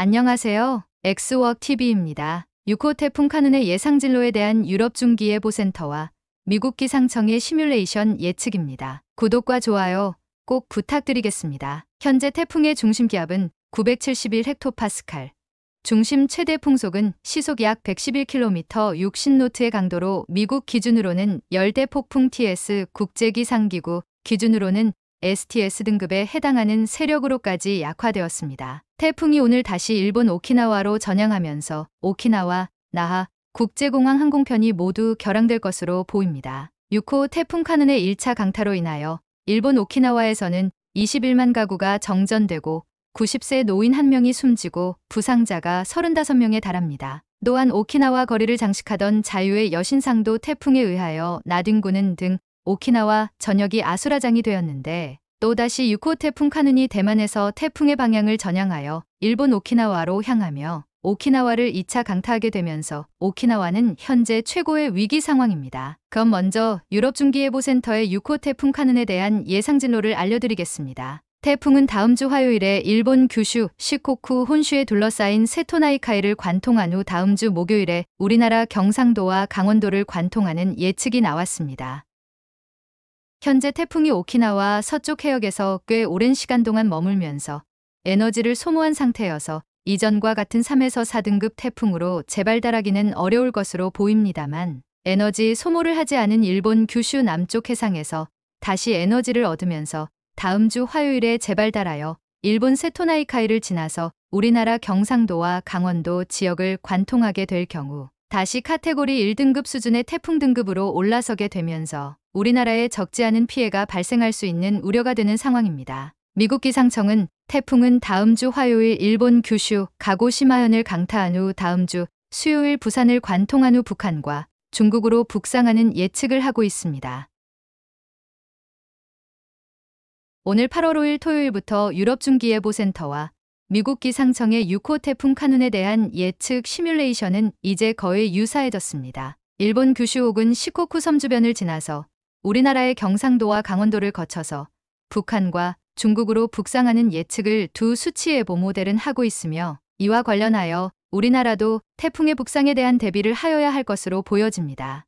안녕하세요. 엑스웍TV입니다. 6호 태풍 카눈의 예상 진로에 대한 유럽 중기예보센터와 미국 기상청의 시뮬레이션 예측입니다. 구독과 좋아요 꼭 부탁드리겠습니다. 현재 태풍의 중심 기압은 971 헥토파스칼, 중심 최대 풍속은 시속 약 111km 60노트의 강도로 미국 기준으로는 열대 폭풍 TS 국제기상기구 기준으로는 STS 등급에 해당하는 세력으로까지 약화되었습니다. 태풍이 오늘 다시 일본 오키나와로 전향하면서 오키나와, 나하, 국제공항 항공편이 모두 결항될 것으로 보입니다. 6호 태풍 카눈의 1차 강타로 인하여 일본 오키나와에서는 21만 가구가 정전되고 90세 노인 1명이 숨지고 부상자가 35명에 달합니다. 또한 오키나와 거리를 장식하던 자유의 여신상도 태풍에 의하여 나딘구는등 오키나와 전역이 아수라장이 되었는데 또다시 6호 태풍 카눈이 대만에서 태풍의 방향을 전향하여 일본 오키나와로 향하며 오키나와를 2차 강타하게 되면서 오키나와는 현재 최고의 위기 상황입니다. 그럼 먼저 유럽 중기예보센터의 6호 태풍 카눈에 대한 예상 진로를 알려드리겠습니다. 태풍은 다음 주 화요일에 일본 규슈, 시코쿠, 혼슈에 둘러싸인 세토나이카이를 관통한 후 다음 주 목요일에 우리나라 경상도와 강원도를 관통하는 예측이 나왔습니다. 현재 태풍이 오키나와 서쪽 해역에서 꽤 오랜 시간 동안 머물면서 에너지를 소모한 상태여서 이전과 같은 3에서 4등급 태풍으로 재발달하기는 어려울 것으로 보입니다만 에너지 소모를 하지 않은 일본 규슈 남쪽 해상에서 다시 에너지를 얻으면서 다음 주 화요일에 재발달하여 일본 세토나이카이를 지나서 우리나라 경상도와 강원도 지역을 관통하게 될 경우 다시 카테고리 1등급 수준의 태풍 등급으로 올라서게 되면서 우리나라에 적지 않은 피해가 발생할 수 있는 우려가 되는 상황입니다. 미국 기상청은 태풍은 다음 주 화요일 일본 규슈 가고시마현을 강타한 후 다음 주 수요일 부산을 관통한 후 북한과 중국으로 북상하는 예측을 하고 있습니다. 오늘 8월 5일 토요일부터 유럽중기예보센터와 미국 기상청의 6호 태풍 카눈에 대한 예측 시뮬레이션은 이제 거의 유사해졌습니다. 일본 규슈 혹은 시코쿠 섬 주변을 지나서 우리나라의 경상도와 강원도를 거쳐서 북한과 중국으로 북상하는 예측을 두 수치의 보모델은 하고 있으며 이와 관련하여 우리나라도 태풍의 북상에 대한 대비를 하여야 할 것으로 보여집니다.